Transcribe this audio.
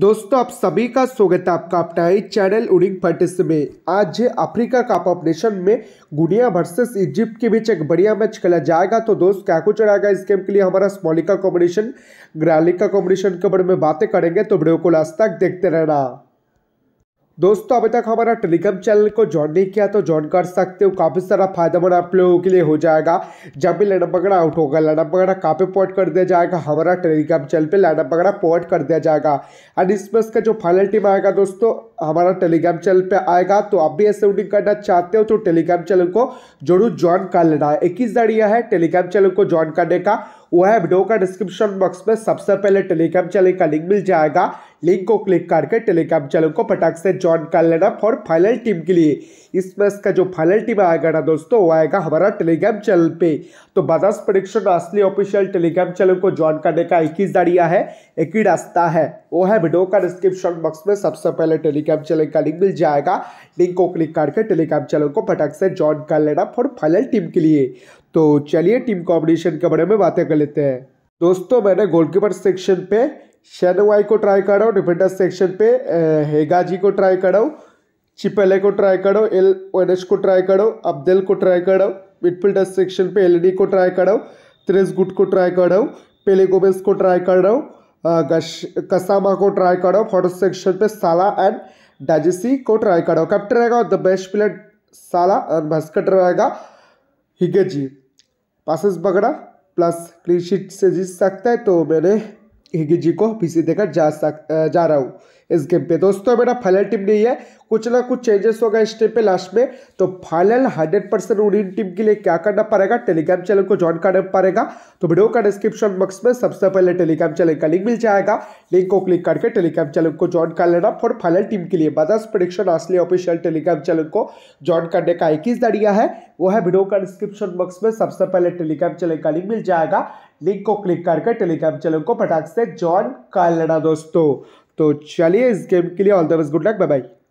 दोस्तों आप सभी का स्वागत है आपका अपना ही चैनल उड़िंग फटिस में आज अफ्रीका कप ऑपरेशन में गुनिया वर्सेस इजिप्ट के बीच एक बढ़िया मैच खेला जाएगा तो दोस्त क्या कुछ रहेगा इस गेम के लिए हमारा स्मॉलिका कॉम्बिनेशन ग्रालिका कॉम्बिनेशन के बारे में बातें करेंगे तो वीडियो को लास्ट तक देखते रहना दोस्तों अभी तक हमारा टेलीग्राम चैनल को ज्वाइन नहीं किया तो ज्वाइन कर सकते हो काफ़ी सारा फायदेमंद आप लोगों के लिए हो जाएगा जब भी लाइनअप वगैरह आउट होगा लाइनअप वगैरह काफ़ी पॉइंट कर दिया जाएगा हमारा टेलीग्राम चैनल पे लाइनअप वगैरह पोर्ट कर दिया जाएगा एंड इसमें इसका जो फाइनल टीम आएगा दोस्तों हमारा टेलीग्राम चैनल पर आएगा तो आप भी ऐसे उडिंग करना चाहते हो तो टेलीग्राम चैनल को जरूर ज्वाइन कर लेना है एक ही जरिया है टेलीग्राम चैनल को ज्वाइन करने का वह वीडियो का डिस्क्रिप्शन बॉक्स में सबसे पहले टेलीग्राम चैनल का लिंक मिल जाएगा लिंक को क्लिक करके टेलीग्राम चैनल को फटाक से ज्वाइन कर लेना फॉर फाइनल टीम के लिए इस मैच का जो फाइनल टीम आएगा ना दोस्तों वो आएगा हमारा टेलीग्राम चैनल पे तो बदास प्रोडिक्शन असली ऑफिशियल टेलीग्राम चैनल को ज्वाइन करने का एक ही जरिया है एक ही रास्ता है वो है वीडियो का डिस्क्रिप्शन बॉक्स में सबसे पहले टेलीग्राम चैनल का लिंक मिल जाएगा लिंक को क्लिक करके टेलीग्राम चैनल को फटाक से ज्वाइन कर लेना फॉर फाइनल टीम के लिए तो चलिए टीम कॉम्बिनेशन के बारे में बातें कर लेते हैं दोस्तों मैंने गोलकीपर सेक्शन पे वाई को ट्राई करो डिफेंडर सेक्शन पे हेगा जी को ट्राई करो चिपेले को ट्राई करो एल ओनस को ट्राई करो अब्देल को ट्राई करो मिडफील्डर सेक्शन पे एलडी को ट्राई करो त्रेस गुट को ट्राई करो पेले गोमेस को ट्राई हूँ कसामा को ट्राई करो फोटो सेक्शन पे साला एंड डाजिसी को ट्राई करो कैप्टन रहेगा और द बेस्ट प्लेयर साला एंड भास्कर रहेगा हिगे जी पासिस बगड़ा प्लस क्लीन शीट से जीत सकता है तो मैंने हेगे जी को भी से देखा जा सक जा रहा हूँ इस गेम पे दोस्तों मेरा फाइनल टीम नहीं है कुछ ना कुछ चेंजेस होगा इस टीम पे लास्ट में तो फाइनल हंड्रेड परसेंट उड़ीन टीम के लिए क्या करना पड़ेगा टेलीग्राम चैनल को ज्वाइन करना पड़ेगा तो वीडियो का डिस्क्रिप्शन बॉक्स में सबसे पहले टेलीग्राम चैनल का लिंक मिल जाएगा लिंक को क्लिक करके टेलीग्राम चैनल को ज्वाइन कर लेना फॉर फाइनल टीम के लिए बदस प्रडिक्शन असली ऑफिशियल टेलीग्राम चैनल को ज्वाइन करने का एक ही जरिया है वो है वीडियो का डिस्क्रिप्शन बॉक्स में सबसे पहले टेलीग्राम चैनल का लिंक मिल जाएगा लिंक को क्लिक करके टेलीग्राम चैनल को फटाक से ज्वाइन कर लेना दोस्तों तो चलिए इस गेम के लिए all the best good luck bye bye